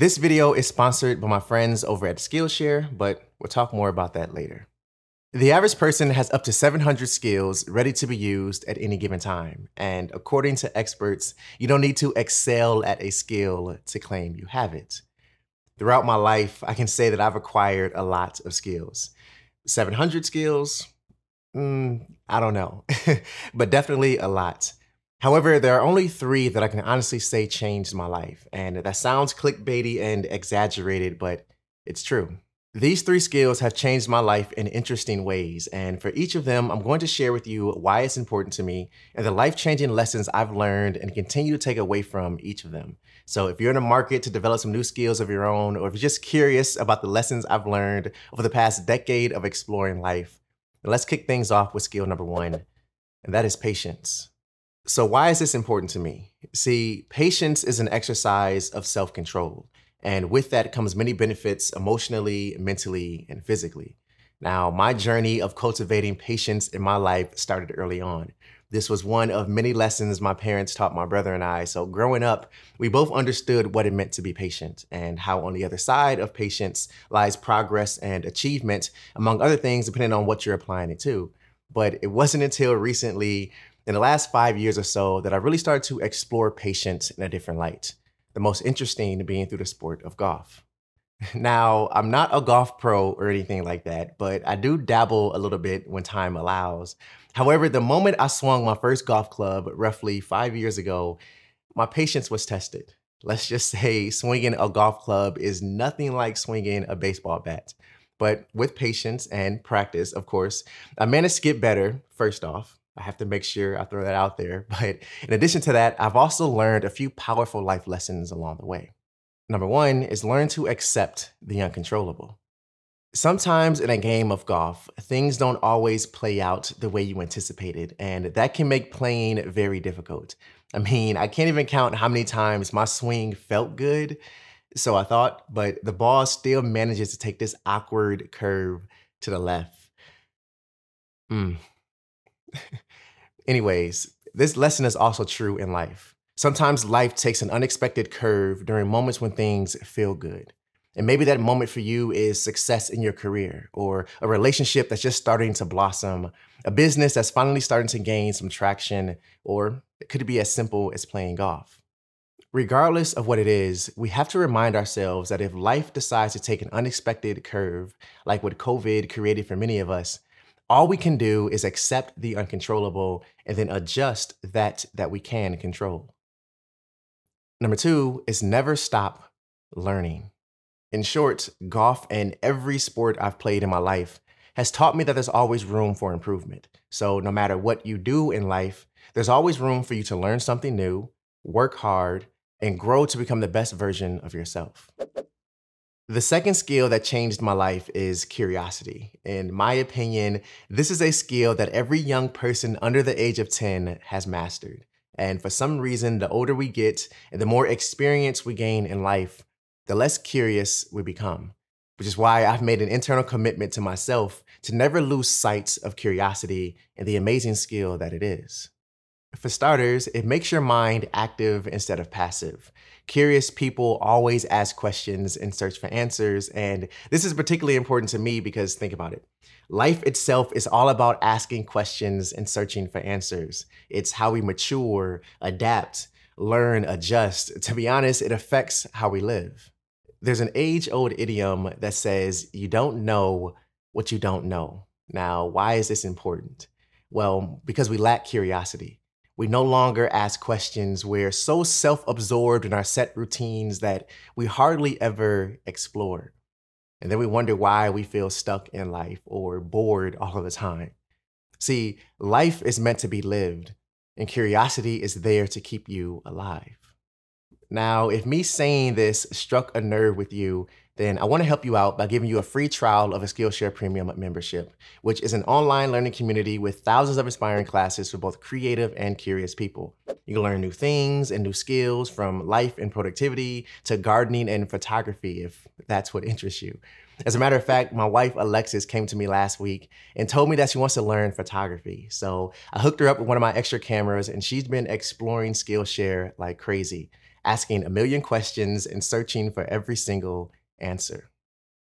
This video is sponsored by my friends over at Skillshare, but we'll talk more about that later. The average person has up to 700 skills ready to be used at any given time. And according to experts, you don't need to excel at a skill to claim you have it. Throughout my life, I can say that I've acquired a lot of skills. 700 skills? Mm, I don't know, but definitely a lot. However, there are only three that I can honestly say changed my life. And that sounds clickbaity and exaggerated, but it's true. These three skills have changed my life in interesting ways. And for each of them, I'm going to share with you why it's important to me and the life changing lessons I've learned and continue to take away from each of them. So if you're in a market to develop some new skills of your own, or if you're just curious about the lessons I've learned over the past decade of exploring life, let's kick things off with skill number one, and that is patience. So, why is this important to me? See, patience is an exercise of self control. And with that comes many benefits emotionally, mentally, and physically. Now, my journey of cultivating patience in my life started early on. This was one of many lessons my parents taught my brother and I. So, growing up, we both understood what it meant to be patient and how on the other side of patience lies progress and achievement, among other things, depending on what you're applying it to. But it wasn't until recently in the last five years or so that I really started to explore patience in a different light, the most interesting being through the sport of golf. Now, I'm not a golf pro or anything like that, but I do dabble a little bit when time allows. However, the moment I swung my first golf club roughly five years ago, my patience was tested. Let's just say swinging a golf club is nothing like swinging a baseball bat. But with patience and practice, of course, I managed to get better, first off. I have to make sure I throw that out there. But in addition to that, I've also learned a few powerful life lessons along the way. Number one is learn to accept the uncontrollable. Sometimes in a game of golf, things don't always play out the way you anticipated, and that can make playing very difficult. I mean, I can't even count how many times my swing felt good, so I thought, but the ball still manages to take this awkward curve to the left. Mm, Anyways, this lesson is also true in life. Sometimes life takes an unexpected curve during moments when things feel good. And maybe that moment for you is success in your career or a relationship that's just starting to blossom, a business that's finally starting to gain some traction, or it could be as simple as playing golf. Regardless of what it is, we have to remind ourselves that if life decides to take an unexpected curve, like what COVID created for many of us, all we can do is accept the uncontrollable and then adjust that that we can control. Number two is never stop learning. In short, golf and every sport I've played in my life has taught me that there's always room for improvement. So no matter what you do in life, there's always room for you to learn something new, work hard, and grow to become the best version of yourself. The second skill that changed my life is curiosity. In my opinion, this is a skill that every young person under the age of 10 has mastered. And for some reason, the older we get and the more experience we gain in life, the less curious we become, which is why I've made an internal commitment to myself to never lose sight of curiosity and the amazing skill that it is. For starters, it makes your mind active instead of passive. Curious people always ask questions and search for answers, and this is particularly important to me because think about it. Life itself is all about asking questions and searching for answers. It's how we mature, adapt, learn, adjust. To be honest, it affects how we live. There's an age old idiom that says, you don't know what you don't know. Now, why is this important? Well, because we lack curiosity. We no longer ask questions. We're so self absorbed in our set routines that we hardly ever explore. And then we wonder why we feel stuck in life or bored all the time. See, life is meant to be lived, and curiosity is there to keep you alive. Now, if me saying this struck a nerve with you, then I want to help you out by giving you a free trial of a Skillshare Premium membership, which is an online learning community with thousands of inspiring classes for both creative and curious people. You can learn new things and new skills from life and productivity to gardening and photography if that's what interests you. As a matter of fact, my wife Alexis came to me last week and told me that she wants to learn photography. So I hooked her up with one of my extra cameras and she's been exploring Skillshare like crazy, asking a million questions and searching for every single answer.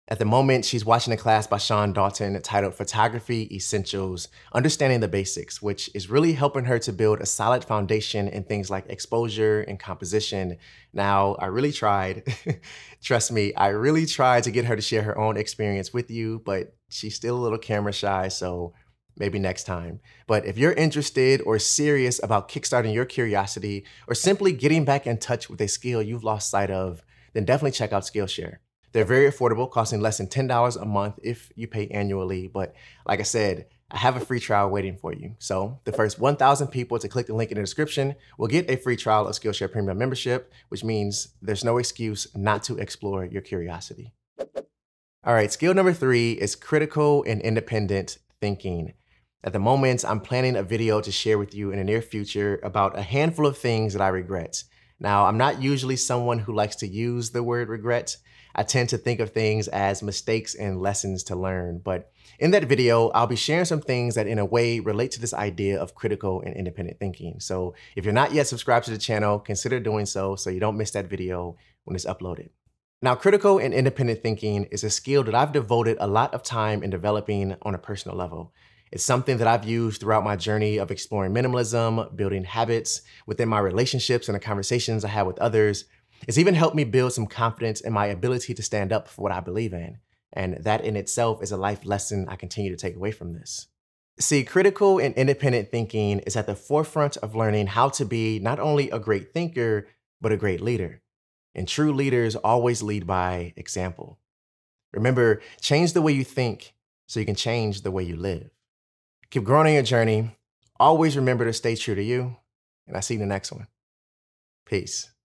At the moment, she's watching a class by Sean Dalton titled Photography Essentials Understanding the Basics, which is really helping her to build a solid foundation in things like exposure and composition. Now, I really tried. Trust me, I really tried to get her to share her own experience with you, but she's still a little camera shy, so maybe next time. But if you're interested or serious about kickstarting your curiosity or simply getting back in touch with a skill you've lost sight of, then definitely check out Skillshare. They're very affordable, costing less than $10 a month if you pay annually. But like I said, I have a free trial waiting for you. So the first 1,000 people to click the link in the description will get a free trial of Skillshare Premium membership, which means there's no excuse not to explore your curiosity. All right, skill number three is critical and independent thinking. At the moment, I'm planning a video to share with you in the near future about a handful of things that I regret. Now, I'm not usually someone who likes to use the word regret, I tend to think of things as mistakes and lessons to learn. But in that video, I'll be sharing some things that in a way relate to this idea of critical and independent thinking. So if you're not yet subscribed to the channel, consider doing so so you don't miss that video when it's uploaded. Now, critical and independent thinking is a skill that I've devoted a lot of time in developing on a personal level. It's something that I've used throughout my journey of exploring minimalism, building habits within my relationships and the conversations I have with others, it's even helped me build some confidence in my ability to stand up for what I believe in. And that in itself is a life lesson I continue to take away from this. See, critical and independent thinking is at the forefront of learning how to be not only a great thinker, but a great leader. And true leaders always lead by example. Remember, change the way you think so you can change the way you live. Keep growing on your journey. Always remember to stay true to you. And I see you in the next one. Peace.